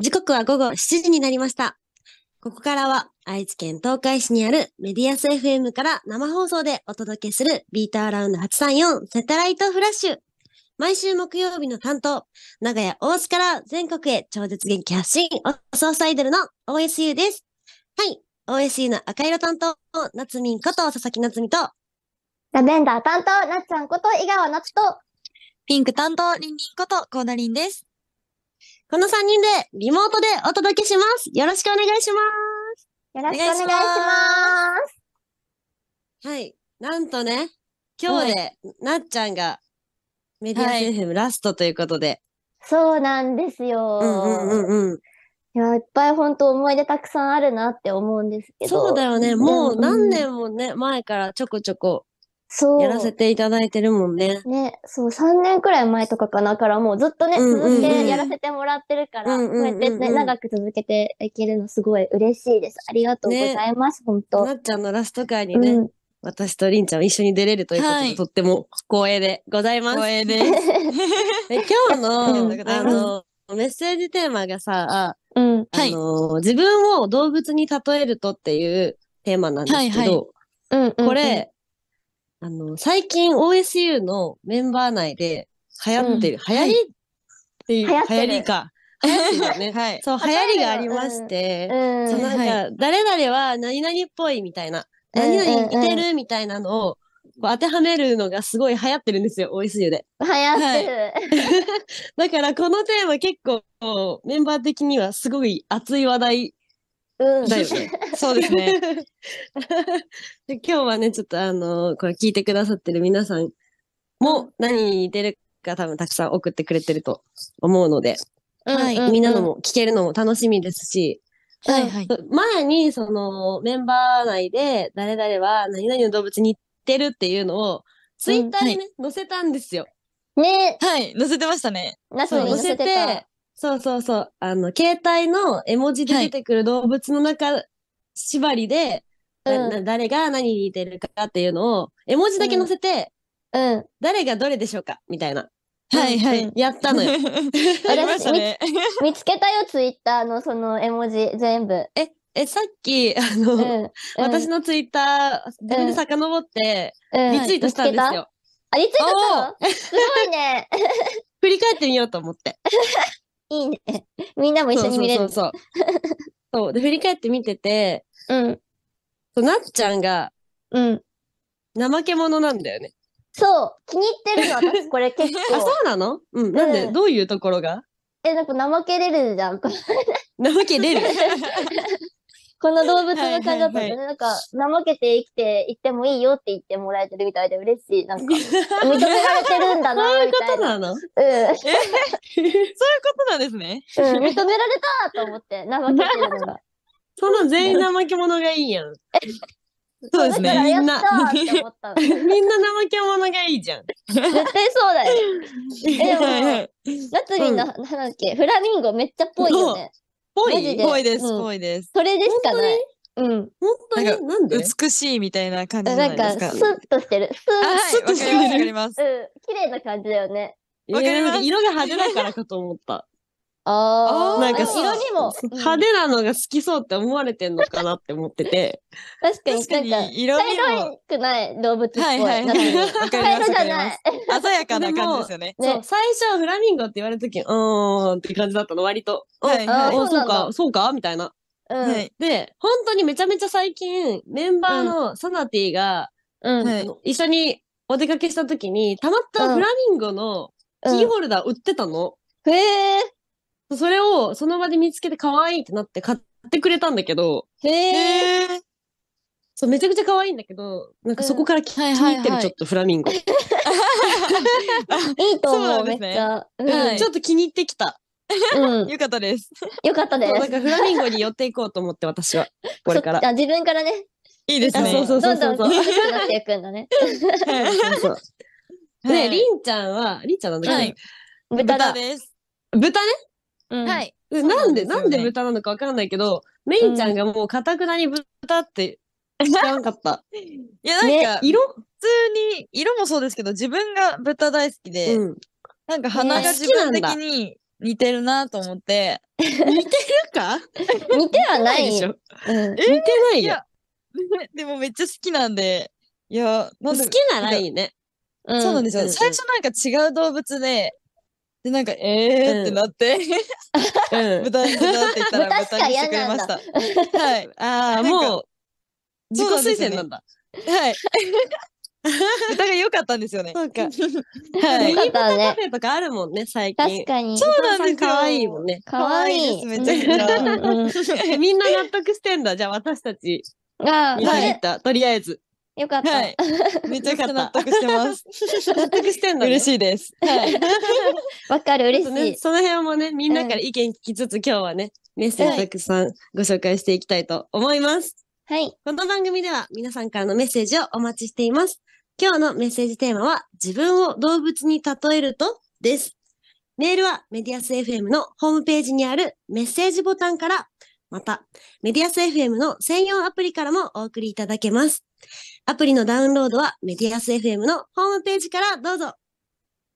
時刻は午後7時になりました。ここからは愛知県東海市にあるメディアス FM から生放送でお届けするビートアラウンド834セタライトフラッシュ。毎週木曜日の担当、名古屋大須から全国へ超絶元気発信、おソースアイドルの OSU です。はい、OSU の赤色担当、夏んこと佐々木夏美と、ラベンダー担当、なっちゃんこと井川夏と、ピンク担当、りんりんこと、コーナリンです。この3人でリモートでお届けします。よろしくお願いします。よろしくお願いします。はい。なんとね、今日で、なっちゃんがメディア FM ラストということで。そうなんですよ。うんうんうんうん。いや、いっぱい本当思い出たくさんあるなって思うんですけど。そうだよね。もう何年もね、前からちょこちょこそう。やらせていただいてるもんね。ね、そう、3年くらい前とかかなから、もうずっとね、続け、やらせてもらってるから、こうやってね、長く続けていけるのすごい嬉しいです。ありがとうございます、ね、本当なっちゃんのラスト会にね、うん、私とりんちゃん一緒に出れるということで、はい、とっても光栄でございます。光栄です。今日の、あの、メッセージテーマがさ、うん、あの、はい、自分を動物に例えるとっていうテーマなんですけど、はいはい、これ、あの、最近 OSU のメンバー内で流行ってる、うん、流行りっていう、流行流行りか。流行ってるよね。はい。そう、流行りがありまして、うん、そなんか、誰々は何々っぽいみたいな、うん、何々似てるみたいなのを、こう当てはめるのがすごい流行ってるんですよ、OSU で。流行ってる。はい、だからこのテーマ結構メンバー的にはすごい熱い話題うん、だよね。そうですね。今日はね、ちょっとあの、これ聞いてくださってる皆さんも何に似てるか多分たくさん送ってくれてると思うので、はい、みんなのも聞けるのも楽しみですし、はいはい、前にそのメンバー内で誰々は何々の動物に似てるっていうのをツイッターにね、うんはい、載せたんですよ。ねはい、載せてましたね。載せて、そうそうそう。あの、携帯の絵文字で出てくる動物の中、はい、縛りで、うん、誰が何に似てるかっていうのを、絵文字だけ載せて、うん、誰がどれでしょうかみたいな。はいはい。やったのよ。ありましたね、見つけたよ、ツイッターのその絵文字全部。え、え、さっき、あの、うん、私のツイッター、さかの遡って、リツイートしたんですよ。あ、リツイートしたのすごいね。振り返ってみようと思って。いいね。みんなも一緒に見れる。そうそうそう。そう。で、振り返って見てて、うん。そうなっちゃんがうん。怠け者なんだよね。そう。気に入ってるの、私、これ結構。あ、そうなのうん。なんで、うんどういうところがえ、なんか怠けれるじゃん。怠けれる。この動物の感じだったで、なんか、怠けて生きていってもいいよって言ってもらえてるみたいで嬉しい。なんか、認められてるんだな、みたいな。そういうことなのうん。そういうことなんですね。うん、認められたと思って、怠けてるのが。その全員怠け者がいいやん。そうですね。みんな。みんな怠け者がいいじゃん。絶対そうだよ。え、でも、夏みんななんだっけ、フラミンゴめっちゃっぽいよね。ぽいぽいです、ぽいです。それでしかない。うん。本当になんで美しいみたいな感じなんかスッとしてる。スッとしてる。わかります。綺麗な感じだよね。わかります。色が派手だからかと思った。ああ。なんか色にも。派手なのが好きそうって思われてんのかなって思ってて。確かに、確かに色味茶色くない動物っぽい。はいはい。わかります。か鮮やかな感じですよね。ね最初フラミンゴって言われた時、うんって感じだったの、割と。はい、はい。そうか、そうかみたいな。うん、で、本当にめちゃめちゃ最近、メンバーのサナティが、うん、一緒にお出かけした時に、たまったフラミンゴのキーホルダー売ってたの。うん、へえ。それをその場で見つけて可愛いってなって買ってくれたんだけど、へえ。そう、めちゃくちゃ可愛いんだけど、なんかそこから気に入ってる、ちょっとフラミンゴ。いいと思う、めっちゃ。ちょっと気に入ってきた。よかったです。よかったです。なんかフラミンゴに寄っていこうと思って、私は。これから。自分からね。いいですね。そうそうそうそう。どんどんなっていくんだね。そうね りんちゃんは、りんちゃんなんだけど、豚です。豚ね。はい。でなんで、なんで豚なのかわかんないけど、メイちゃんがもうかたくなに豚って知らなかった。いや、なんか、色普通に、色もそうですけど、自分が豚大好きで、なんか鼻が自分的に似てるなと思って。似てるか似てはないでしょ。似てないよ。でもめっちゃ好きなんで、いや、好きならいいね。そうなんですよ。最初なんか違う動物で、で、なんか、えーってなって、うん、豚になっていったら豚にしてくれました。はい。ああ、もう、自己推薦なんだ。はい。歌 が良かったんですよね。なんか。はい。良かったね。カフェとかあるもんね、最近。確かに。そうなんです可愛いもんね。可愛いです、めちゃくちゃ。みんな納得してんだ。じゃあ私たち。が、はい。とりあえず。よかった。はい、めちゃくちゃ納得してます。納得してんの、ね、嬉しいです。わ、かる、嬉しい、ね、その辺もね、みんなから意見聞きつつ、今日はね、メッセージたくさんご紹介していきたいと思います。はい。この番組では皆さんからのメッセージをお待ちしています。今日のメッセージテーマは、自分を動物に例えるとです。メールはメディアス FM のホームページにあるメッセージボタンから、また、メディアス FM の専用アプリからもお送りいただけます。アプリのダウンロードはメディアス FM のホームページからどうぞ。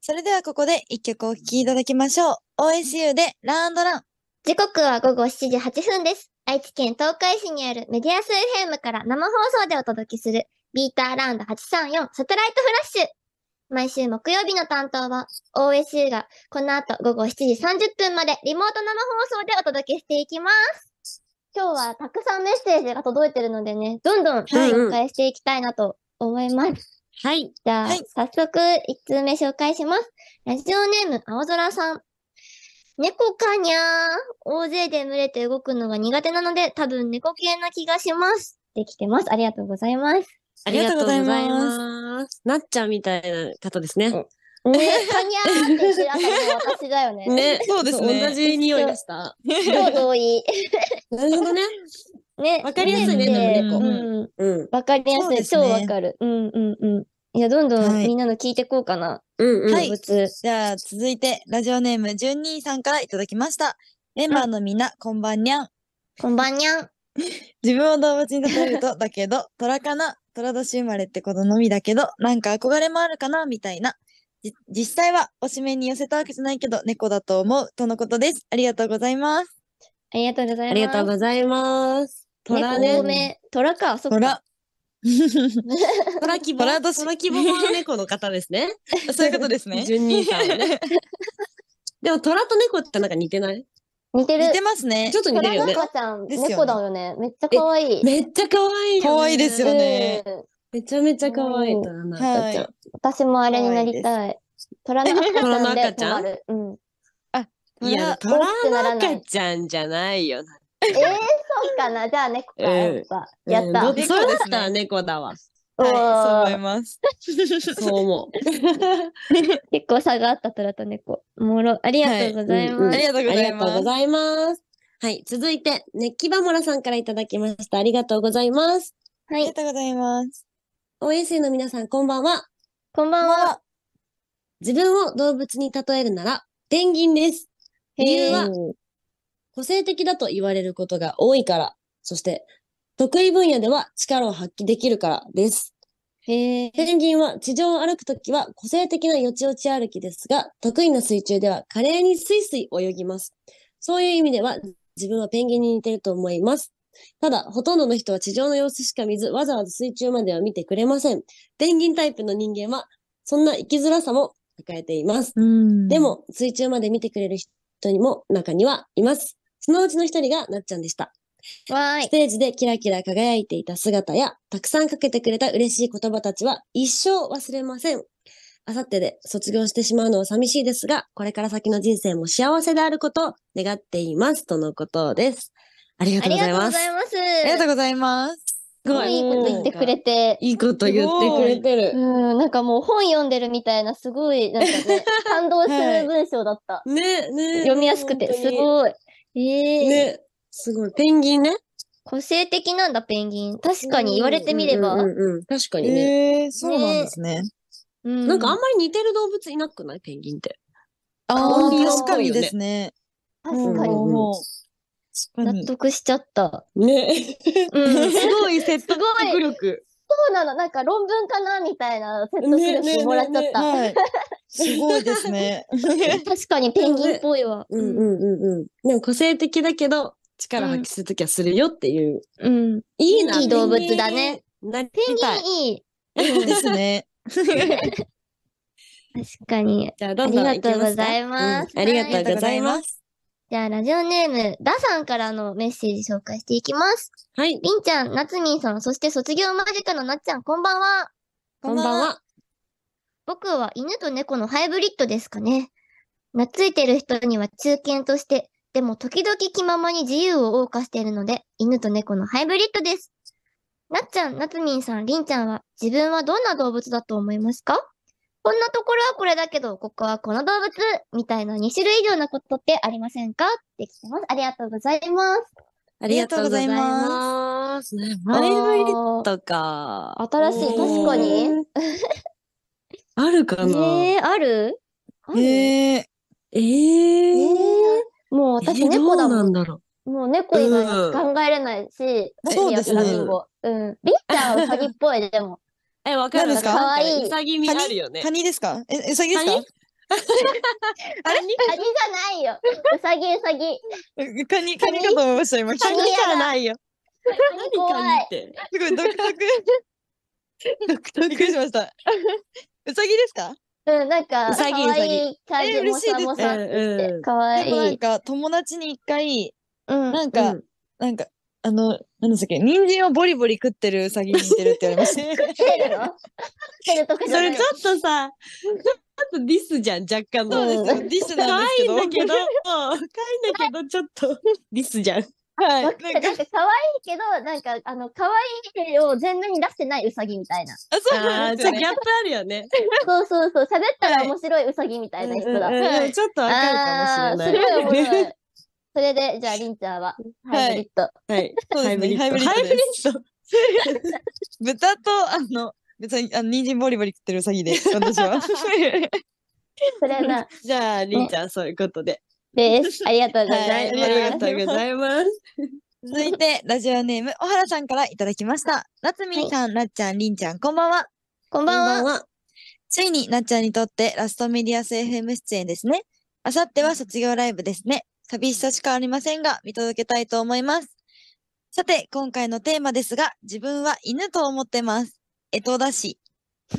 それではここで一曲お聴きいただきましょう。OSU でラウンドラン。時刻は午後7時8分です。愛知県東海市にあるメディアス FM から生放送でお届けするビーターラウンド834サテライトフラッシュ。毎週木曜日の担当は OSU がこの後午後7時30分までリモート生放送でお届けしていきます。今日はたくさんメッセージが届いてるのでね、どんどん紹介していきたいなと思います。はい。じゃあ、はい早速、一通目紹介します。ラジオネーム、青空さん。猫かにゃー。大勢で群れて動くのが苦手なので、多分猫系な気がします。できてます。ありがとうございます。ありがとうございます。なっちゃんみたいな方ですね。ね、カニャーってしてあの私だよね。ね、そうですね。同じ匂いでした。超う同意。なるほどね。ね、わかりやすいね、うん。うん。わかりやすい。超わかる。うんうんうん。いや、どんどんみんなの聞いてこうかな。うんうん。はい。じゃあ、続いて、ラジオネーム、じゅんにさんからいただきました。メンバーのみんな、こんばんにゃん。こんばんにゃん。自分を動物に例えると、だけど、虎かな、虎年生まれってことのみだけど、なんか憧れもあるかな、みたいな。実際はおしめに寄せたわけじゃないけど、猫だと思うとのことです。ありがとうございます。ありがとうございます。ありがとうございます。トラね。トラか、そっか。虎 希望。虎希望の猫の方ですね。そういうことですね。順人さんね。でもトラと猫ってなんか似てない似てる。似てますね。ちょっと似てるよね。ちゃん、猫だよね。めっちゃ可愛い。めっちゃ可愛い可愛いですよね。めちゃめちゃ可愛いラの赤ちゃん。私もあれになりたい。虎の赤ちゃんあ、ん。いや、虎の赤ちゃんじゃないよ。えー、そうかな。じゃあ猫か。やった。やった。そうだったら猫だわ。はい、そう思います。そう思う。結構差があった虎と猫。もろ、ありがとうございます。ありがとうございます。はい、続いて、熱気バモラさんからいただきました。ありがとうございます。はい。ありがとうございます。応援生の皆さん、こんばんは。こんばんは。自分を動物に例えるなら、ペンギンです。理由は、個性的だと言われることが多いから、そして、得意分野では力を発揮できるからです。ペンギンは地上を歩くときは個性的なよちよち歩きですが、得意な水中では華麗にスイスイ泳ぎます。そういう意味では自分はペンギンに似てると思います。ただ、ほとんどの人は地上の様子しか見ず、わざわざ水中までは見てくれません。ペンギンタイプの人間は、そんな生きづらさも抱えています。でも、水中まで見てくれる人にも中にはいます。そのうちの一人がなっちゃんでした。ステージでキラキラ輝いていた姿や、たくさんかけてくれた嬉しい言葉たちは一生忘れません。あさってで卒業してしまうのは寂しいですが、これから先の人生も幸せであることを願っています。とのことです。ありがとうございます。ありがとうございます。すごいいいこと言ってくれて。いいこと言ってくれてる。うん、なんかもう本読んでるみたいな、すごい、なんかね、感動する文章だった。ね、ね。読みやすくて、すごい。ええー、ね、すごい。ペンギンね。個性的なんだ、ペンギン。確かに言われてみれば。うんうんうんうん、確かにね、えー。そうなんですね。ねうん、なんかあんまり似てる動物いなくないペンギンって。ああ、確かにですね。確かに。納得しちゃった。ね。うん、すごい説得力。そうなの、なんか論文かなみたいな説得力もらっちゃった。ねねねはい、すごいですね。確かにペンギンっぽいわ。うんうんうんうん。でも個性的だけど、力発揮するときはするよっていう。うん。いいな。いい動物だね。ペンギンいい。そうですね。確かに。じゃあ、どんどんありがとうございます。ありがとうございます。じゃあ、ラジオネーム、ダさんからのメッセージ紹介していきます。はい。りんちゃん、なつみんさん、そして卒業間近のなっちゃん、こんばんは。こんばんは。僕は犬と猫のハイブリッドですかね。懐いてる人には中堅として、でも時々気ままに自由を謳歌しているので、犬と猫のハイブリッドです。なっちゃん、なつみんさん、りんちゃんは自分はどんな動物だと思いますかこんなところはこれだけど、ここはこの動物みたいな2種類以上のことってありませんかって聞きてます。ありがとうございます。ありがとうございます。マリブリットか。新しい、確かに。あるかなえー、あるえー、えー、えー、もう私猫だもん。えー、もう猫以外考えれないし、うん、そうですね。うん。ビッターは鍵っぽい、でも。え、わかる。ですかかわいい。うさぎみあるよね。カニですかえ、うさぎですか あれカニじゃないよ。うさぎうさぎ。カニ、カニかと思いました、今。カニじゃないよ。何カニって。すごい独特。独特。びっくりしました。うさぎですかうん、なんか、うさぎ、うさぎ。感じもさもさって。かわいい。なんか、友達に一回、なんか、なんか、あの、でしたっけ、人参をボリボリ食ってるうさぎてるって言われました。それちょっとさ、ちょっとディスじゃん、若干の。うん、ディスなんですけど。可愛いんだけど、可愛いんだけど、ちょっとディスじゃん。はい。なんか可愛いけど、なんか、あの、可愛いを全面に出してないウサギみたいな。あ、そうなんですね。ギャップあるよね。そうそうそう。喋ったら面白いウサギみたいな人だ。ちょっとわかるかもしれない。すごい面白い。それで、じゃあ、りんちゃんは、ハイブリッド。はい。そうですね、ハイブリッド。ハイブリッド。豚と、あの、別に、あの、人参ボリボリ食ってるうさぎで、私は。それな。じゃあ、りんちゃん、そういうことで。です。ありがとうございます。はい、ありがとうございます。続いて、ラジオネーム、小原さんからいただきました。なつみさん、なっちゃん、りんちゃん、こんばんは。こんばんは。ついになっちゃんにとってラストメディアス FM 出演ですね。あさっては卒業ライブですね。寂しさしかありませんが、見届けたいと思います。さて、今回のテーマですが、自分は犬と思ってます。江戸だし、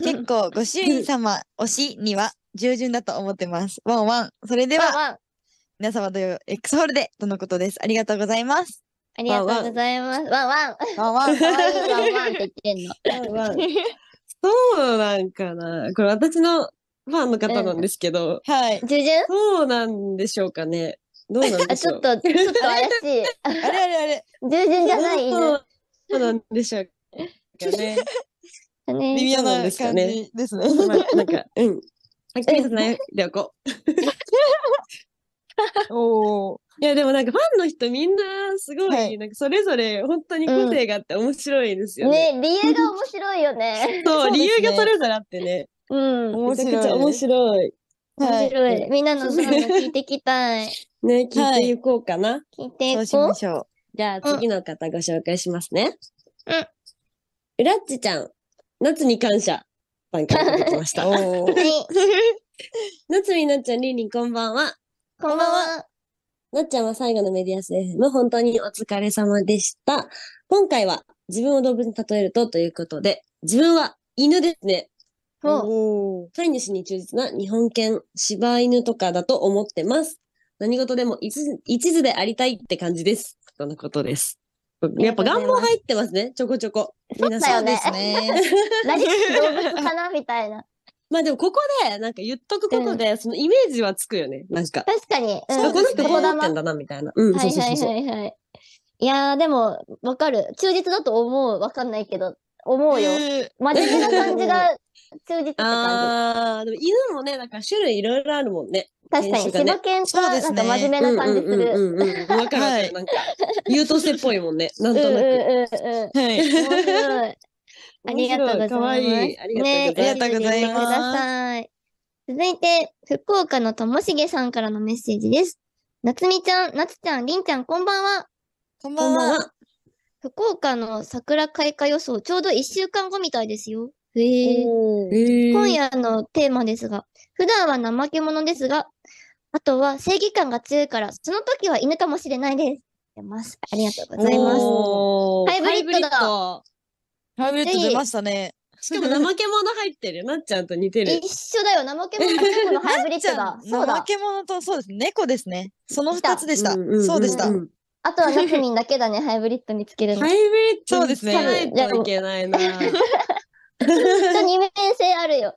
結構ご主人様推しには従順だと思ってます。ワンワン。それでは、ワンワン皆様とよ X ホールでとのことです。ありがとうございます。ありがとうございます。ワンワン。ワンワン。可愛いワンワンって言ってんの。ワンワンそうなんかな。これ私のファンの方なんですけど、はい。従順そうなんでしょうかね。どうなんでしょう。ちょっと、ちょっと怪しい。あれあれあれ。従順じゃない犬。そうなんでしょうかね。微妙なんですかね。ですね。まあ、なんか、うん。はっきりさせないでおこう。おいやでもなんかファンの人みんなすごい、はい、なんかそれぞれ本当に個性があって面白いですよね。うん、ね理由が面白いよね。そう、理由がそれぞれあってね。うん。めちゃくちゃ面白い。面白い。はい、みんなのそうもの聞いてきたい。ね、聞いていこうかな。はい、聞いていこう。うしましょう。じゃあ次の方ご紹介しますね。うん。うらっちちゃん、夏に感謝。さんからきました。夏みなっちゃん、りんりん、こんばんは。こんばんは。なっちゃんは最後のメディアス FM、本当にお疲れ様でした。今回は自分を動物に例えるとということで、自分は犬ですね。飼い主に忠実な日本犬、柴犬とかだと思ってます。何事でも一一途でありたいって感じです。とのことです。やっぱ願望入ってますね、ちょこちょこ。皆さんですね。何動物かなみたいな。まあでもここでなんか言っとくことで、そのイメージはつくよね。なんか。確かに。うん、この人こうなってんだなみたいな。うん、そうそうそうはいはいはい。いやでもわかる。忠実だと思う。わかんないけど、思うよ。真面目な感じが忠実って感じ。ああ、でも犬もね、なんか種類いろいろあるもんね。確かに、ね、柴犬となんか真面目な感じする。うんうんうんかる、はい、なんか、優等生っぽいもんね、な んとなく。うんうんうん、はい。ありがとうございます。いい。ありがとうございます。ね、います続いて、福岡のともしげさんからのメッセージです。なつみちゃん、なつちゃん、りんちゃん、こんばんは。こんばんは。福岡の桜開花予想、ちょうど1週間後みたいですよ。へえー。今夜のテーマですが、普段は怠け者ですが、あとは正義感が強いから、その時は犬かもしれないです。ありがとうございます。ハイブリッドだ。ハイブリッド出ましたね。しかも怠け者入ってる。なっちゃんと似てる。一緒だよ。怠け者と猫のハイブリッドだ。そうだ。怠け者とそうです。猫ですね。その二つでした。そうでした。あとはナフミンだけだね。ハイブリッド見つけるの。ハイブリッドそうですね。ないといけないな。ちょっと二面性あるよ。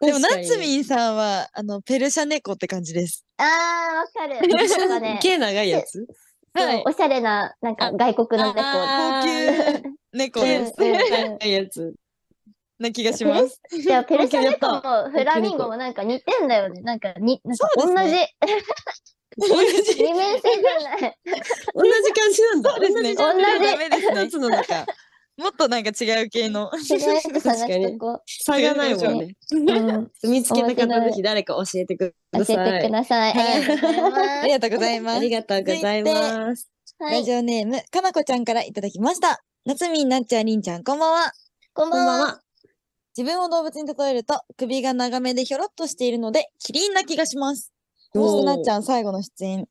でも、なつみんさんは、あの、ペルシャ猫って感じです。あー、わかる。ペルシャ猫。毛長いやつはい、おしゃれな、なんか外国の猫。高級猫です。い やつ。な気がします。い や、ペルシャ猫もフラミンゴもなんか似てんだよね。なんかに、なんか同じ。同じ。二面性じゃない。同じ感じなんだ。そうですね。同じ。ダメです夏の中。っとなんか違う系の。確かに。差がないもんね。うん、見つけた方ぜひ誰か教えてください。教えてください。ありがとうございます。ありがとうございます。ラジオネーム、かなこちゃんからいただきました。夏みなっちゃんりんちゃん、こんばんは。こんばんは。んんは自分を動物に例えると、首が長めでひょろっとしているので、キリンな気がします。そしてなっちゃん、最後の出演。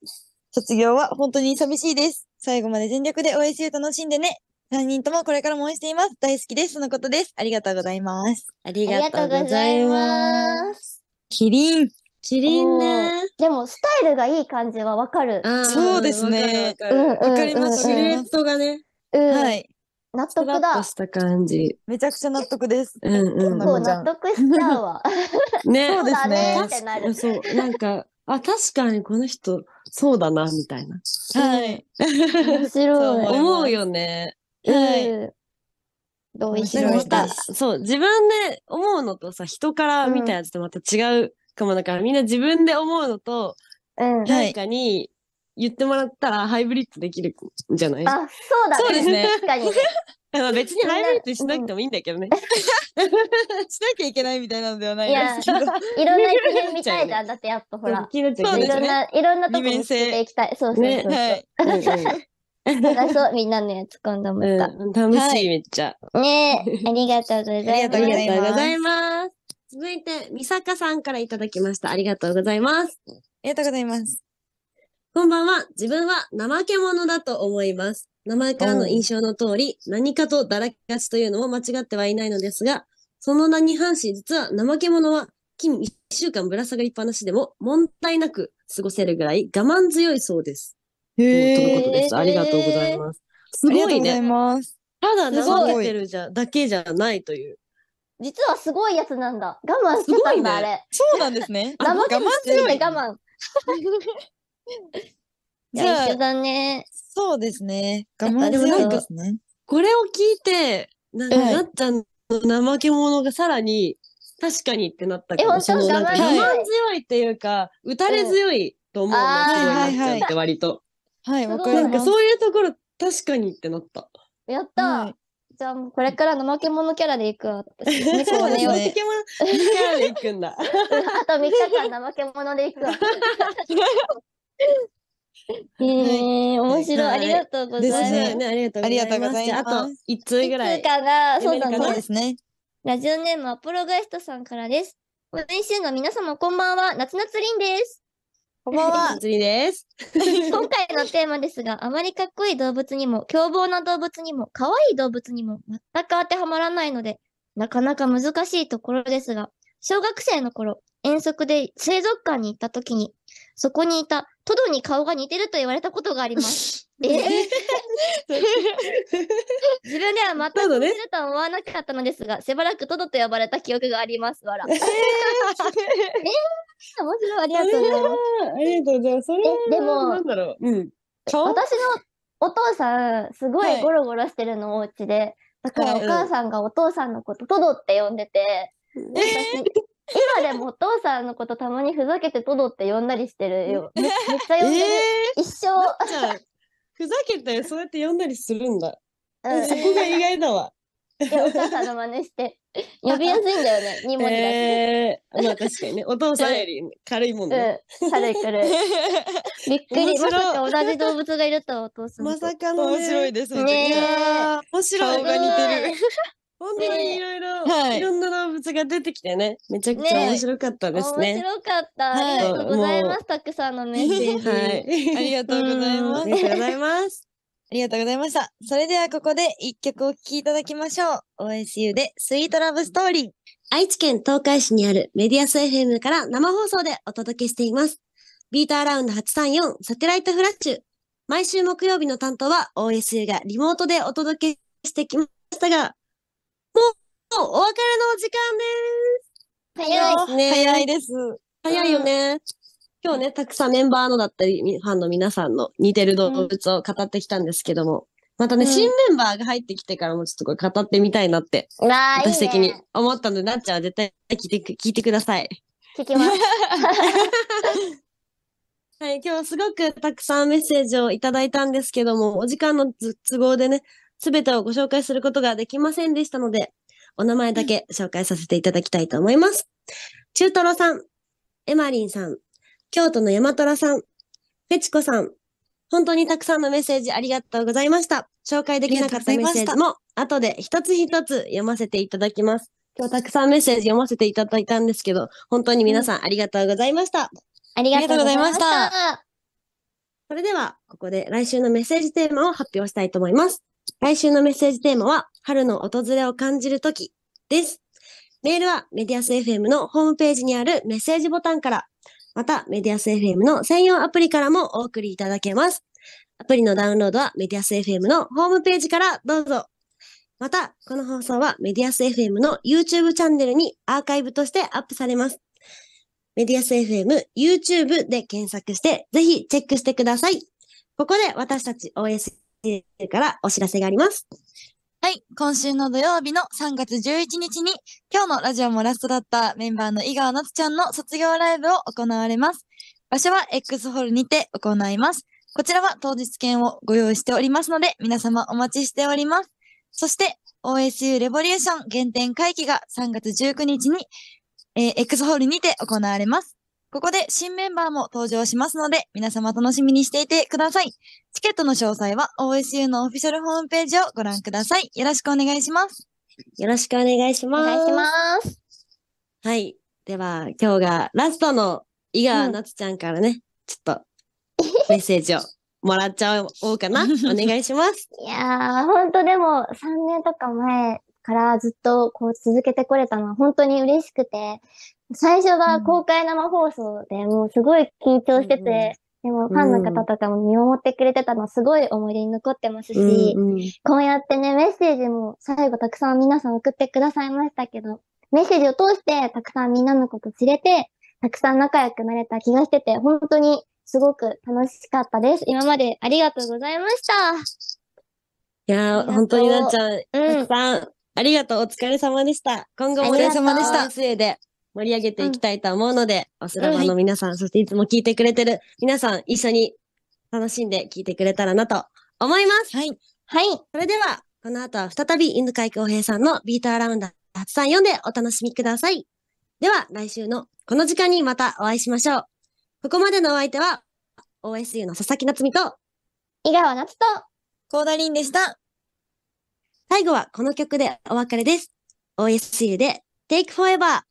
卒業は本当に寂しいです。最後まで全力で OSU 楽しんでね。三人ともこれからも応援しています。大好きです。そのことです。ありがとうございます。ありがとうございます。キリン。キリンね。でも、スタイルがいい感じはわかる。そうですね。わかります。シルエットがね。はい。納得だ。した感じ。めちゃくちゃ納得です。うんうん。納得しちゃうわ。ね。そうですね。そう。なんか、あ、確かにこの人、そうだな、みたいな。はい。面白い。思うよね。同意しました。そう、自分で思うのとさ、人から見たやつとまた違うかもだから、みんな自分で思うのと、誰かに言ってもらったらハイブリッドできるんじゃないあ、そうだね。そうですね。確かに。別にハイブリッドしなくてもいいんだけどね。しなきゃいけないみたいなのではないですけど。いろんな一面見たいじゃん。だってやっぱほら。いろんな、いろんなとこ見つけていきたい。そうそうそ探そう、みんなのやつ今度また。うん、楽しい、はい、めっちゃ。ねえ、ありがとうございます。ありがとうございます。続いて、美坂さんからいただきました。ありがとうございます。ありがとうございます。こんばんは。自分は怠け者だと思います。名前からの印象の通り、何かとだらけがちというのも間違ってはいないのですが、その名に反し、実は怠け者は金1週間ぶら下がりっぱなしでも問題なく過ごせるぐらい我慢強いそうです。とのことです。ありがとうございます。すごいね。ただ眺めてるじゃだけじゃないという。実はすごいやつなんだ。我慢してたんだ、ね、あれ。そうなんですね。我慢強い。我慢。じゃあ、一緒だね。そうですね。我慢強いですね。これを聞いて、なはい、なっちゃんの怠け者がさらに、確かにってなったけど、我慢強いっていうか、打たれ強いと思うな、はい、なっちゃんって割と。はいわかるなんかそういうところ確かにってなったやった、はい、じゃあこれからの負け者キャラでいくわ そうね負け者キャラでいくんだ あと3日間怠け者でいくわ えー、面白い、はい、ありがとうございます。すね、ありがとうございます。あと1通ぐらい。かが、そうだね。ですね。ラジオネームアポロガイストさんからです。今週の皆様こんばんは、夏夏りんです。こんばんは。つりです。今回のテーマですが、あまりかっこいい動物にも、凶暴な動物にも、可愛い動物にも全く当てはまらないので、なかなか難しいところですが、小学生の頃、遠足で水族館に行った時に、そこにいたトドに顔が似てると言われたことがあります。自分では全くするとは思わなかったのですが、しばらくトドと呼ばれた記憶がありますわら。えー、えー、面白い、ありがとうございます。ありがとうございます。それでも、なんだろう、うん、私のお父さん、すごいゴロゴロしてるの、お家で。だからお母さんがお父さんのこと、トドって呼んでて、私、えー今でもお父さんのことたまにふざけてトドって呼んだりしてるよ。めっちゃ呼んでる。えー、一生。ふざけてそうやって呼んだりするんだ。うん、そこが意外だわ。お母さんの真似して 呼びやすいんだよね2文字えー、まあ確かにねお父さんより軽いもんね、うん、軽い軽い びっくりまさか同じ動物がいるとお父さんまさかの、ね、面白いですね面白い顔が似てる本当にいろいろ、はい、いろんな動物が出てきてね、めちゃくちゃ面白かったですね。ね面白かった、はい。ありがとうございます。たくさんのメッセージ。はい、ありがとうございます。ありがとうございます。ありがとうございました。それではここで一曲お聴きいただきましょう。OSU でスイートラブストーリー。愛知県東海市にあるメディアス FM から生放送でお届けしています。ビートアラウンド834サテライトフラッシュ。毎週木曜日の担当は OSU がリモートでお届けしてきましたが、お別れの時間です。早いですね。早いです。早いよね。今日ね、たくさんメンバーのだったり、ファンの皆さんの似てる動物を語ってきたんですけども、またね、うん、新メンバーが入ってきてからもちょっとこれ語ってみたいなって、うん、私的に思ったので、いいなっちゃんは絶対聞いて聞いてください。聞きます。はい、今日すごくたくさんメッセージをいただいたんですけども、お時間の都合でね、すべてをご紹介することができませんでしたので、お名前だけ紹介させていただきたいと思います。中トロさん、エマリンさん、京都の山虎さん、ペチコさん、本当にたくさんのメッセージありがとうございました。紹介できなかったメッセージも、後で一つ一つ読ませていただきます。今日たくさんメッセージ読ませていただいたんですけど、本当に皆さんありがとうございました。ありがとうございました。それでは、ここで来週のメッセージテーマを発表したいと思います。来週のメッセージテーマは、春の訪れを感じるときです。メールはメディアス FM のホームページにあるメッセージボタンから、またメディアス FM の専用アプリからもお送りいただけます。アプリのダウンロードはメディアス FM のホームページからどうぞ。また、この放送はメディアス FM の YouTube チャンネルにアーカイブとしてアップされます。メディアス FM YouTube で検索して、ぜひチェックしてください。ここで私たち OS からお知らせがあります。はい。今週の土曜日の3月11日に、今日のラジオもラストだったメンバーの井川夏ちゃんの卒業ライブを行われます。場所は X ホールにて行います。こちらは当日券をご用意しておりますので、皆様お待ちしております。そして、OSU レボリューション原点回帰が3月19日に、えー、X ホールにて行われます。ここで新メンバーも登場しますので、皆様楽しみにしていてください。チケットの詳細は OSU のオフィシャルホームページをご覧ください。よろしくお願いします。よろしくお願いします。お願いします。はい。では、今日がラストの井川夏ちゃんからね、うん、ちょっとメッセージをもらっちゃおうかな。お願いします。いやー、ほんとでも3年とか前からずっとこう続けてこれたのは本当に嬉しくて、最初は公開生放送でもうすごい緊張してて、でもファンの方とかも見守ってくれてたのすごい思い出に残ってますし、うんうん、こうやってね、メッセージも最後たくさん皆さん送ってくださいましたけど、メッセージを通してたくさんみんなのこと知れて、たくさん仲良くなれた気がしてて、本当にすごく楽しかったです。今までありがとうございました。いやー、本当になっちゃん、うん、たくさんありがとう。お疲れ様でした。今後もお疲れ様でした末で盛り上げていきたいと思うので、お世話の皆さん、そしていつも聞いてくれてる皆さん、一緒に楽しんで聞いてくれたらなと思います。はい。はい。それでは、この後は再び犬飼恭平さんのビートアラウンダーくさん読んでお楽しみください。では、来週のこの時間にまたお会いしましょう。ここまでのお相手は、OSU の佐々木夏美と、井川夏と、コーダリンでした。最後はこの曲でお別れです。OSU で Take Forever!